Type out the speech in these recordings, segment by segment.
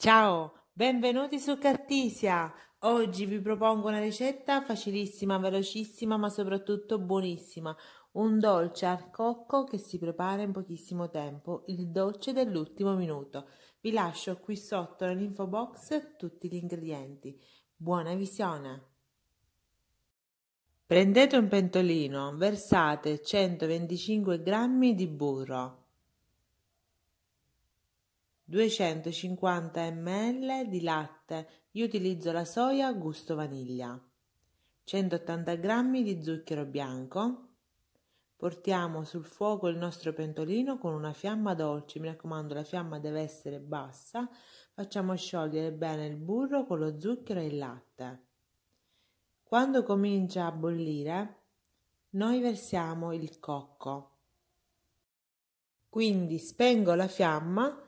Ciao, benvenuti su Cartisia! Oggi vi propongo una ricetta facilissima, velocissima ma soprattutto buonissima. Un dolce al cocco che si prepara in pochissimo tempo, il dolce dell'ultimo minuto. Vi lascio qui sotto nell'info box tutti gli ingredienti. Buona visione! Prendete un pentolino, versate 125 g di burro. 250 ml di latte, io utilizzo la soia a gusto vaniglia, 180 g di zucchero bianco. Portiamo sul fuoco il nostro pentolino con una fiamma dolce, mi raccomando la fiamma deve essere bassa, facciamo sciogliere bene il burro con lo zucchero e il latte. Quando comincia a bollire, noi versiamo il cocco. Quindi spengo la fiamma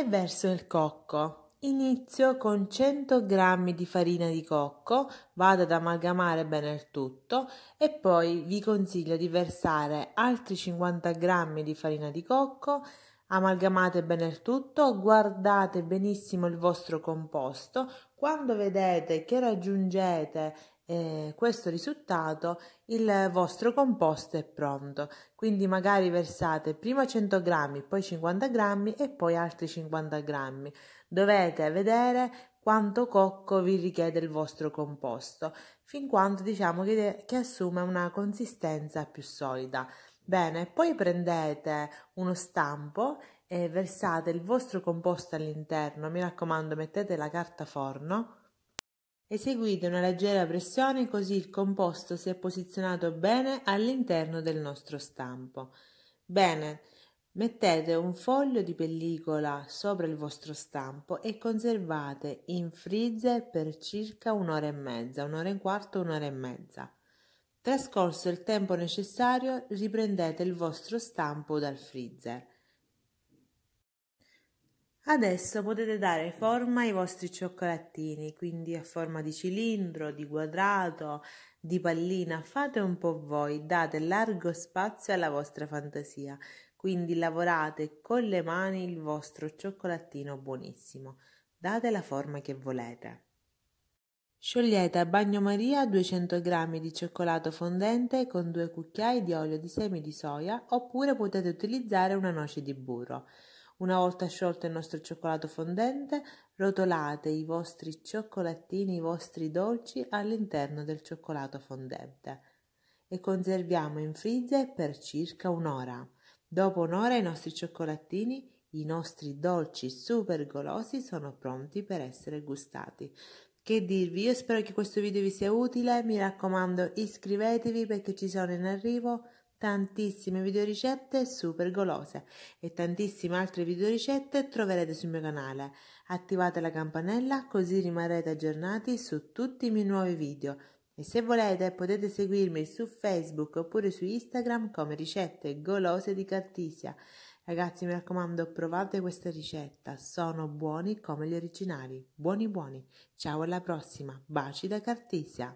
e verso il cocco. Inizio con 100 g di farina di cocco, vado ad amalgamare bene il tutto e poi vi consiglio di versare altri 50 g di farina di cocco, amalgamate bene il tutto, guardate benissimo il vostro composto, quando vedete che raggiungete eh, questo risultato il vostro composto è pronto. Quindi magari versate prima 100 grammi, poi 50 grammi e poi altri 50 grammi. Dovete vedere quanto cocco vi richiede il vostro composto, fin quando diciamo che, che assume una consistenza più solida. Bene, poi prendete uno stampo e versate il vostro composto all'interno, mi raccomando mettete la carta forno Eseguite una leggera pressione così il composto si è posizionato bene all'interno del nostro stampo. Bene, mettete un foglio di pellicola sopra il vostro stampo e conservate in freezer per circa un'ora e mezza, un'ora e un quarto, un'ora e mezza. Trascorso il tempo necessario riprendete il vostro stampo dal freezer. Adesso potete dare forma ai vostri cioccolatini, quindi a forma di cilindro, di quadrato, di pallina, fate un po' voi, date largo spazio alla vostra fantasia, quindi lavorate con le mani il vostro cioccolatino buonissimo, date la forma che volete. Sciogliete a bagnomaria 200 g di cioccolato fondente con 2 cucchiai di olio di semi di soia oppure potete utilizzare una noce di burro. Una volta sciolto il nostro cioccolato fondente, rotolate i vostri cioccolattini, i vostri dolci all'interno del cioccolato fondente e conserviamo in freezer per circa un'ora. Dopo un'ora i nostri cioccolattini, i nostri dolci super golosi sono pronti per essere gustati. Che dirvi, io spero che questo video vi sia utile, mi raccomando iscrivetevi perché ci sono in arrivo tantissime videoricette super golose e tantissime altre videoricette troverete sul mio canale. Attivate la campanella così rimarrete aggiornati su tutti i miei nuovi video e se volete potete seguirmi su Facebook oppure su Instagram come ricette golose di Cartisia. Ragazzi mi raccomando provate questa ricetta, sono buoni come gli originali, buoni buoni. Ciao alla prossima, baci da Cartisia!